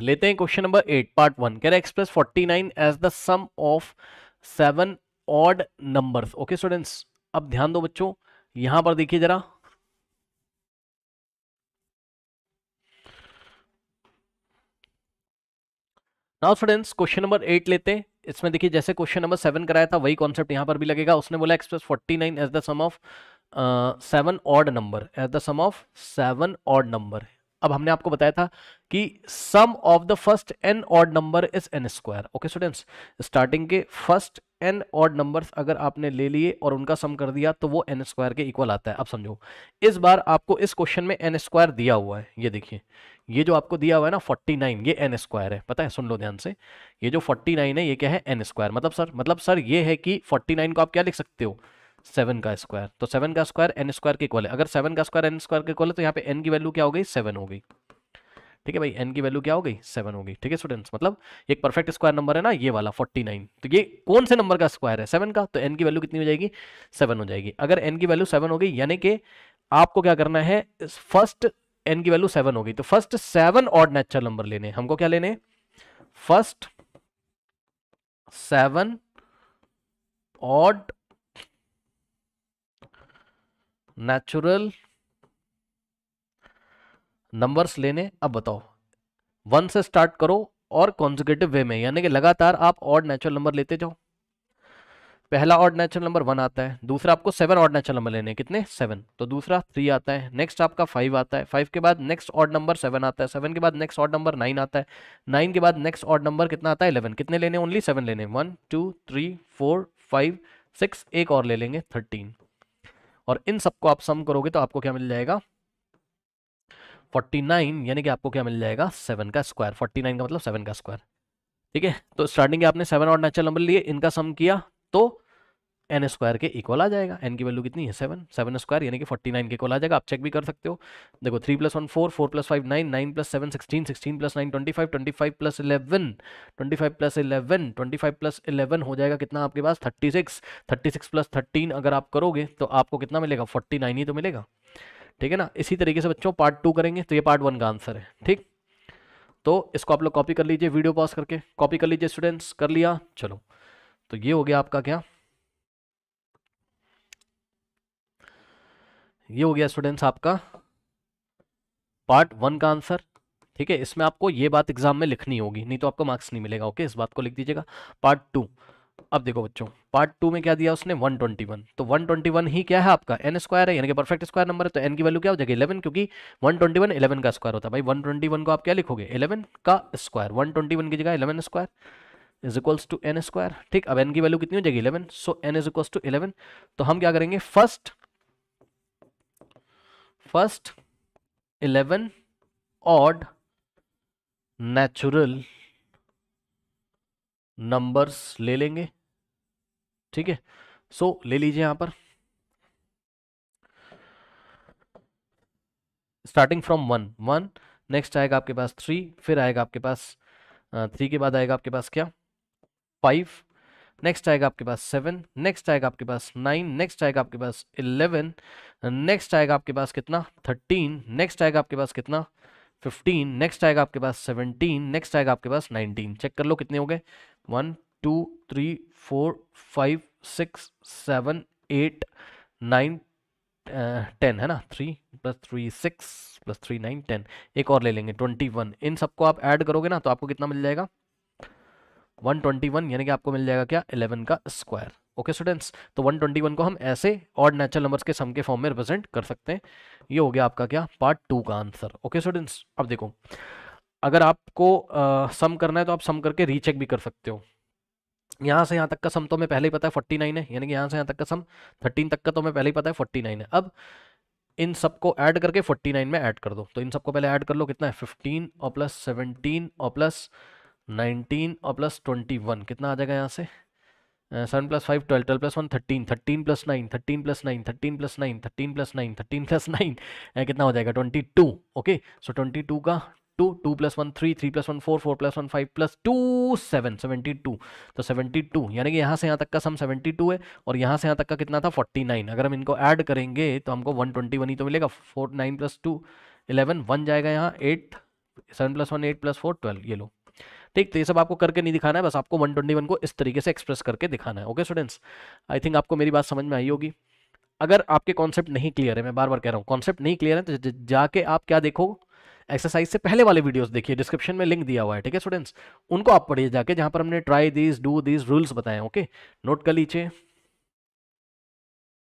लेते हैं question number eight part one कह रहे express forty nine as the sum of seven odd number okay students अब ध्यान दो बच्चों यहां पर देखिए जरा now students question number eight लेते हैं इसमें देखिए जैसे क्वेश्चन नंबर सेवन कराया था वही कॉन्सेप्ट यहां पर भी लगेगा उसने बोला express forty nine as the sum of seven odd number as the sum of seven odd number अब हमने आपको बताया था कि sum of the first n odd number is n square okay students starting के फर्स्ट एन ऑड नंबर्स अगर आपने ले लिए और उनका सम कर दिया तो वो एन स्क्वायर के इक्वल आता है अब समझो इस बार आपको इस क्वेश्चन में एन स्क्वायर दिया हुआ है ये देखिए ये जो आपको दिया हुआ है ना फोर्टी नाइन ये एन स्क्वायर है पता है सुन लो ध्यान से ये जो फोर्टी नाइन है ये क्या है एन स्क्वायर मतलब सर मतलब सर ये है कि नाइन को आप क्या लिख सकते हो सेवन का स्क्वायर तो सेवन का स्क्वायर एन स्क्वायर के इक्वल है अगर सेवन का स्क्वायर एन स्क्वायर के इक्वल है तो यहाँ पे एन की वैल्यू क्या हो गई सेवन हो गई ठीक है भाई एन की वैल्यू क्या हो गई सेवन हो गई ठीक है स्टूडेंट्स मतलब एक परफेक्ट स्क्वायर नंबर है ना ये वाला फोर्टी नाइन तो ये कौन से नंबर का स्क्वायर है सेवन का तो एन की वैल्यू कितनी हो जाएगी सेवन हो जाएगी अगर एन की वैल्यू सेवन हो गई यानी कि आपको क्या करना है फर्स्ट एन की वैल्यू सेवन हो गई तो first seven odd natural number लेने हमको क्या लेने first seven odd natural numbers लेने अब बताओ वन से स्टार्ट करो और कॉन्जिकेटिव वे में यानी कि लगातार आप ऑड नेचुरल नंबर लेते जाओ पहला ऑड नेचुरल नंबर वन आता है दूसरा आपको सेवन ऑड नेचुरल नंबर लेने कितने सेवन तो दूसरा थ्री आता है नेक्स्ट आपका फाइव आता है फाइव के बाद नेक्स्ट ऑड नंबर सेवन आता है सेवन के बाद नेक्स्ट ऑड नंबर नाइन आता है नाइन के बाद नेक्स्ट ऑड नंबर कितना आता है इलेवन कितने लेने ओनली सेवन लेने one two three four five six एक और ले लेंगे थर्टीन और इन सबको आप सम करोगे तो आपको क्या मिल जाएगा 49 यानी कि आपको क्या मिल जाएगा 7 का स्क्वायर 49 का मतलब 7 का स्क्वायर ठीक है तो स्टार्टिंग आपने 7 और नेचुरल नंबर लिए इनका सम किया तो एन स्क्वायर के इक्वल आ जाएगा एन की वैल्यू कितनी है सेवन सेवन स्क्वायर यानी कि फोर्टी नाइन के इक्वल आ जाएगा आप चेक भी कर सकते हो देखो three plus one four four plus five nine nine plus seven sixteen sixteen plus nine twenty five twenty five plus eleven twenty five plus eleven twenty five plus eleven हो जाएगा कितना आपके पास thirty six thirty six plus thirteen अगर आप करोगे तो आपको कितना मिलेगा फोर्टी नाइन ही तो मिलेगा ठीक है ना इसी तरीके से बच्चों पार्ट टू करेंगे तो ये पार्ट वन का आंसर है ठीक तो इसको आप लोग कॉपी कर लीजिए वीडियो पॉज करके कॉपी कर लीजिए स्टूडेंट्स कर लिया चलो तो ये हो गया आपका क्या ये हो गया स्टूडेंट्स आपका पार्ट वन का आंसर ठीक है इसमें आपको ये बात एग्जाम में लिखनी होगी नहीं तो आपको मार्क्स नहीं मिलेगा ओके इस बात को लिख दीजिएगा पार्ट टू अब देखो बच्चों पार्ट टू में क्या दिया उसने 121 तो 121 ही क्या है आपका एन स्क्वायर है यानी कि परफेक्ट स्क्वायर नंबर है तो एन की वैल्यू क्या हो जाएगी 11 क्योंकि 121 11 का स्क्वायर होता है भाई 121 को आप क्या लिखोगे 11 का स्क्वायर 121 की जगह 11 square is equals to n square ठीक अब एन की वैल्यू कितनी हो जाएगी eleven so n is equals to eleven तो हम क्या करेंगे first first eleven odd natural numbers ले लेंगे ठीक है सो ले लीजिए यहां पर starting from one one next आएगा आपके पास थ्री फिर आएगा आपके पास थ्री के बाद आएगा आपके पास क्या फाइव नेक्स्ट आएगा आपके पास सेवन नेक्स्ट आएगा आपके पास नाइन नेक्स्ट आएगा आपके पास इलेवन नेक्स्ट आएगा आपके पास कितना थर्टीन नेक्स्ट आएगा आपके पास कितना फिफ्टीन नेक्स्ट आएगा आपके पास सेवनटीन नेक्स्ट आएगा आपके पास नाइनटीन चेक कर लो कितने हो गए one two three four five six seven eight nine ten है ना three plus three six plus three nine ten एक और ले लेंगे ट्वेंटी वन इन सबको आप ऐड करोगे ना तो आपको कितना मिल जाएगा वन ट्वेंटी वन यानी कि आपको मिल जाएगा क्या इलेवन का स्क्वायर ओके स्टूडेंट्स तो वन ट्वेंटी वन को हम ऐसे और नेचुरल नंबर्स के सम के फॉर्म में रिप्रेजेंट कर सकते हैं ये हो गया आपका क्या पार्ट टू का आंसर ओके स्टूडेंट्स अब देखो अगर आपको आ, सम करना है तो आप सम करके रीचेक भी कर सकते हो यहाँ से यहाँ तक का सम तो हमें पहले ही पता है फोर्टी नाइन है यानी कि यहाँ से यहाँ तक का सम थर्टीन तक का तो हमें पहले ही पता है फोर्टी नाइन है अब इन सबको ऐड करके फोर्टी नाइन में ऐड कर दो तो इन सबको पहले ऐड कर लो कितना है फिफ्टीन और प्लस सेवनटीन और प्लस नाइनटीन और प्लस ट्वेंटी वन कितना आ जाएगा यहाँ से seven plus five twelve twelve plus one thirteen thirteen plus nine thirteen plus nine thirteen plus nine thirteen plus nine thirteen plus nine कितना हो जाएगा twenty two okay so twenty two का two two plus one three three plus one four four plus one five plus two seven seventy two तो seventy two यानी कि यहाँ से यहाँ तक का सम सेवेंटी टू है और यहाँ से यहाँ तक का कितना था फोर्टी नाइन अगर हम इनको ऐड करेंगे तो हमको वन ट्वेंटी वन ही तो मिलेगा four nine plus two eleven one जाएगा यहाँ eight seven plus one eight plus four twelve ये लो ठीक तो ये सब आपको करके नहीं दिखाना है बस आपको 121 को इस तरीके से एक्सप्रेस करके दिखाना है ओके स्टूडेंट्स आई थिंक आपको मेरी बात समझ में आई होगी अगर आपके कॉन्सेप्ट नहीं क्लियर है मैं बार बार कह रहा हूँ कॉन्सेप्ट नहीं क्लियर है तो जाके आप क्या देखो एक्सरसाइज से पहले वाले वीडियोस देखिए डिस्क्रिप्शन में लिंक दिया हुआ है ठीक है स्टूडेंट्स उनको आप पढ़िए जाके जहाँ पर हमने try this do these rules बताएं ओके नोट कर लीजिए